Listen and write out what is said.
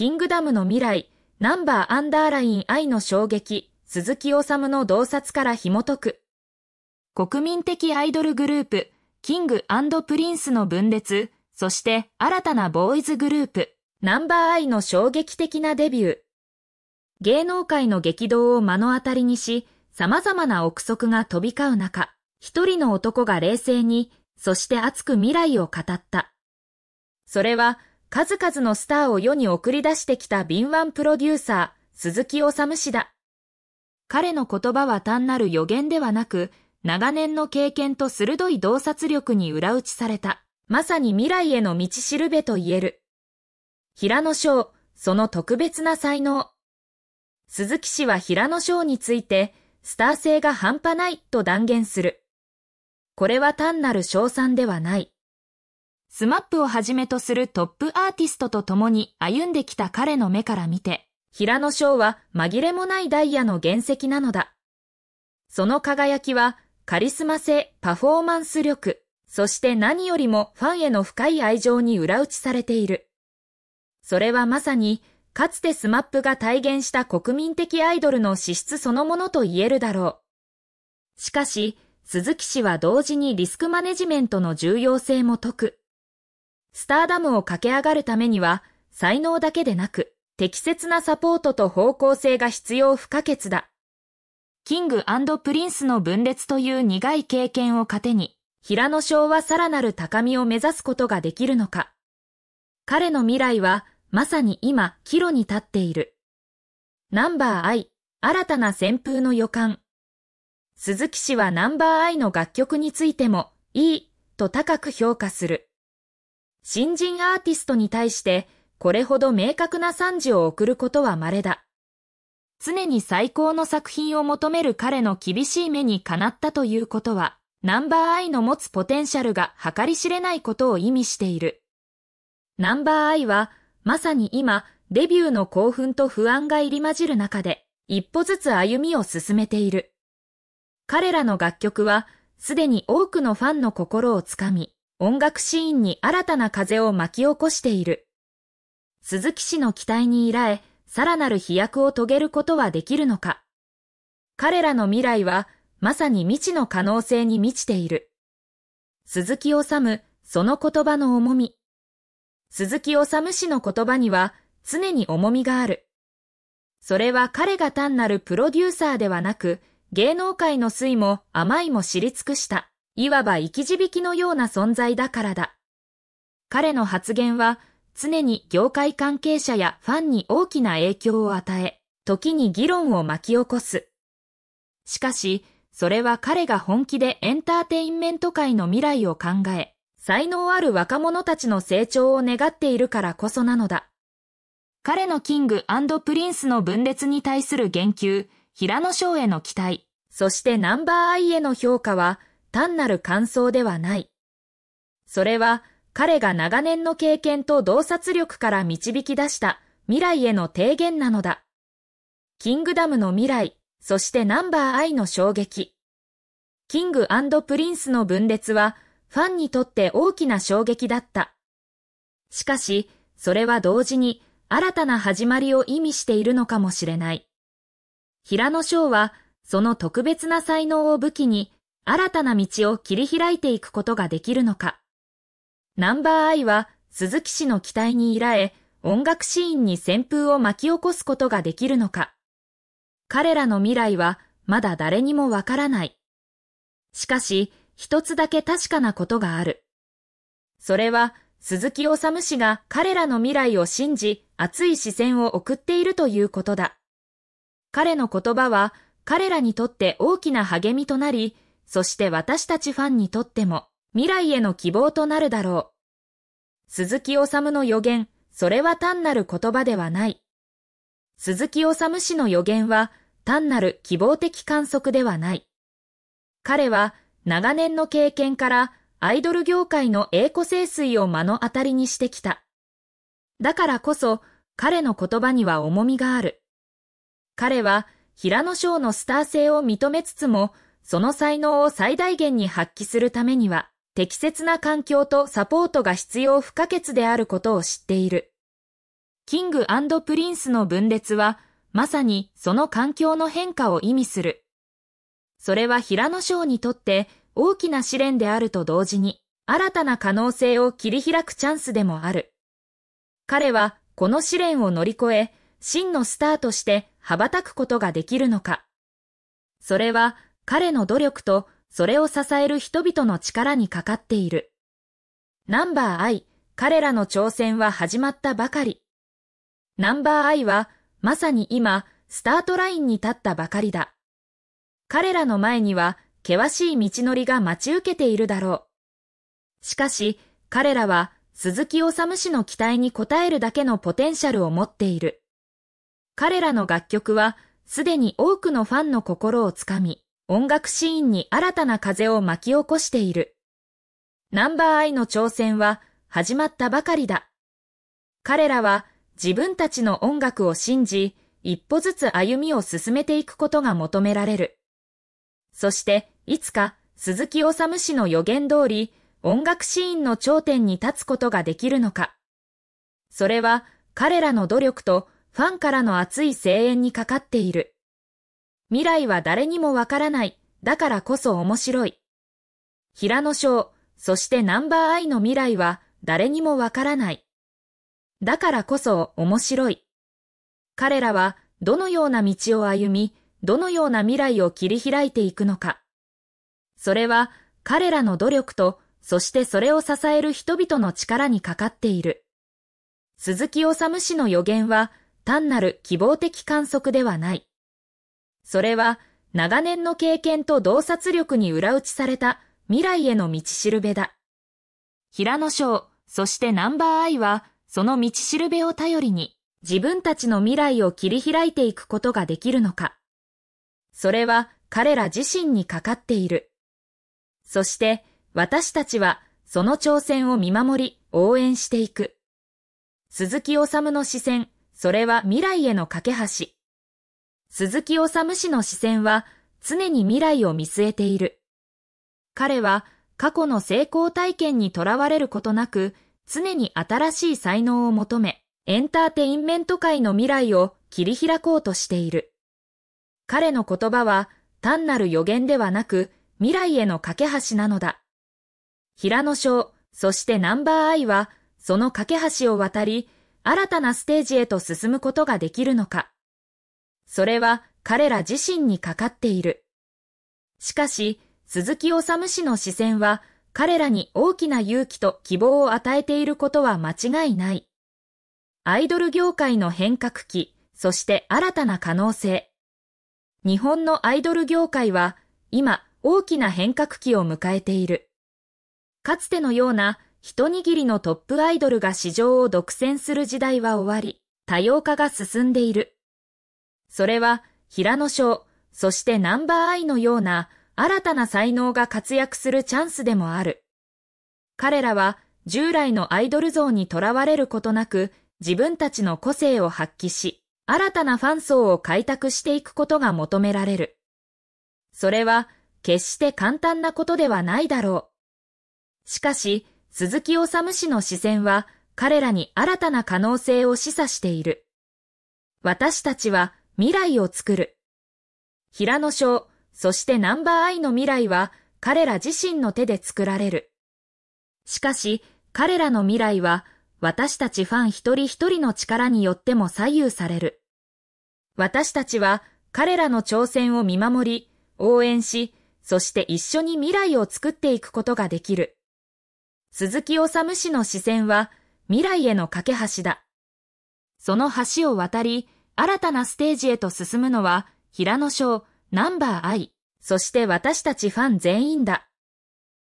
キングダムの未来、ナンバーアンダーライン愛の衝撃、鈴木治の洞察から紐解く。国民的アイドルグループ、キングプリンスの分裂、そして新たなボーイズグループ、ナンバーアイの衝撃的なデビュー。芸能界の激動を目の当たりにし、様々な憶測が飛び交う中、一人の男が冷静に、そして熱く未来を語った。それは数々のスターを世に送り出してきた敏腕プロデューサー、鈴木治氏だ。彼の言葉は単なる予言ではなく、長年の経験と鋭い洞察力に裏打ちされた、まさに未来への道しるべと言える。平野翔、その特別な才能。鈴木氏は平野翔について、スター性が半端ないと断言する。これは単なる賞賛ではない。スマップをはじめとするトップアーティストと共に歩んできた彼の目から見て、平野翔は紛れもないダイヤの原石なのだ。その輝きは、カリスマ性、パフォーマンス力、そして何よりもファンへの深い愛情に裏打ちされている。それはまさに、かつてスマップが体現した国民的アイドルの資質そのものと言えるだろう。しかし、鈴木氏は同時にリスクマネジメントの重要性も説く。スターダムを駆け上がるためには、才能だけでなく、適切なサポートと方向性が必要不可欠だ。キングプリンスの分裂という苦い経験を糧に、平野翔はさらなる高みを目指すことができるのか。彼の未来は、まさに今、岐路に立っている。ナンバーアイ、新たな旋風の予感。鈴木氏はナンバーアイの楽曲についても、いい、と高く評価する。新人アーティストに対してこれほど明確な賛辞を送ることは稀だ。常に最高の作品を求める彼の厳しい目にかなったということは、ナンバーアイの持つポテンシャルが計り知れないことを意味している。ナンバーアイは、まさに今、デビューの興奮と不安が入り混じる中で、一歩ずつ歩みを進めている。彼らの楽曲は、すでに多くのファンの心をつかみ、音楽シーンに新たな風を巻き起こしている。鈴木氏の期待に依頼、さらなる飛躍を遂げることはできるのか。彼らの未来は、まさに未知の可能性に満ちている。鈴木治その言葉の重み。鈴木治氏の言葉には、常に重みがある。それは彼が単なるプロデューサーではなく、芸能界の水も甘いも知り尽くした。いわば生き字引きのような存在だからだ。彼の発言は常に業界関係者やファンに大きな影響を与え、時に議論を巻き起こす。しかし、それは彼が本気でエンターテインメント界の未来を考え、才能ある若者たちの成長を願っているからこそなのだ。彼のキングプリンスの分裂に対する言及、平野賞への期待、そしてナンバーアイへの評価は、単なる感想ではない。それは彼が長年の経験と洞察力から導き出した未来への提言なのだ。キングダムの未来、そしてナンバーアイの衝撃。キングプリンスの分裂はファンにとって大きな衝撃だった。しかし、それは同時に新たな始まりを意味しているのかもしれない。平野翔は、その特別な才能を武器に、新たな道を切り開いていくことができるのか。ナンバーアイは鈴木氏の期待に依頼、音楽シーンに旋風を巻き起こすことができるのか。彼らの未来はまだ誰にもわからない。しかし、一つだけ確かなことがある。それは、鈴木治氏が彼らの未来を信じ、熱い視線を送っているということだ。彼の言葉は、彼らにとって大きな励みとなり、そして私たちファンにとっても未来への希望となるだろう。鈴木治の予言、それは単なる言葉ではない。鈴木治氏の予言は単なる希望的観測ではない。彼は長年の経験からアイドル業界の栄枯盛衰を目の当たりにしてきた。だからこそ彼の言葉には重みがある。彼は平野賞のスター性を認めつつもその才能を最大限に発揮するためには、適切な環境とサポートが必要不可欠であることを知っている。キングプリンスの分裂は、まさにその環境の変化を意味する。それは平野賞にとって大きな試練であると同時に、新たな可能性を切り開くチャンスでもある。彼はこの試練を乗り越え、真のスターとして羽ばたくことができるのか。それは彼の努力とそれを支える人々の力にかかっている。ナンバー I、彼らの挑戦は始まったばかり。ナンバー I は、まさに今、スタートラインに立ったばかりだ。彼らの前には、険しい道のりが待ち受けているだろう。しかし、彼らは、鈴木治氏の期待に応えるだけのポテンシャルを持っている。彼らの楽曲は、すでに多くのファンの心をつかみ、音楽シーンに新たな風を巻き起こしている。ナンバーアイの挑戦は始まったばかりだ。彼らは自分たちの音楽を信じ、一歩ずつ歩みを進めていくことが求められる。そして、いつか鈴木治氏の予言通り、音楽シーンの頂点に立つことができるのか。それは彼らの努力とファンからの熱い声援にかかっている。未来は誰にもわからない。だからこそ面白い。平野章、そしてナンバーアイの未来は誰にもわからない。だからこそ面白い。彼らはどのような道を歩み、どのような未来を切り開いていくのか。それは彼らの努力と、そしてそれを支える人々の力にかかっている。鈴木治氏の予言は単なる希望的観測ではない。それは長年の経験と洞察力に裏打ちされた未来への道しるべだ。平野賞、そしてナンバーアイは、その道しるべを頼りに、自分たちの未来を切り開いていくことができるのか。それは彼ら自身にかかっている。そして、私たちは、その挑戦を見守り、応援していく。鈴木治の視線、それは未来への架け橋。鈴木治氏の視線は常に未来を見据えている。彼は過去の成功体験にとらわれることなく、常に新しい才能を求め、エンターテインメント界の未来を切り開こうとしている。彼の言葉は単なる予言ではなく、未来への架け橋なのだ。平野翔、そしてナンバーアイは、その架け橋を渡り、新たなステージへと進むことができるのか。それは彼ら自身にかかっている。しかし、鈴木治氏の視線は彼らに大きな勇気と希望を与えていることは間違いない。アイドル業界の変革期、そして新たな可能性。日本のアイドル業界は今大きな変革期を迎えている。かつてのような一握りのトップアイドルが市場を独占する時代は終わり、多様化が進んでいる。それは平野賞、そしてナンバーアイのような新たな才能が活躍するチャンスでもある。彼らは従来のアイドル像にとらわれることなく自分たちの個性を発揮し、新たなファン層を開拓していくことが求められる。それは決して簡単なことではないだろう。しかし、鈴木治氏の視線は彼らに新たな可能性を示唆している。私たちは未来を作る。平野賞、そしてナンバーアイの未来は彼ら自身の手で作られる。しかし、彼らの未来は私たちファン一人一人の力によっても左右される。私たちは彼らの挑戦を見守り、応援し、そして一緒に未来を作っていくことができる。鈴木治氏の視線は未来への架け橋だ。その橋を渡り、新たなステージへと進むのは、平野賞、ナンバーイ、そして私たちファン全員だ。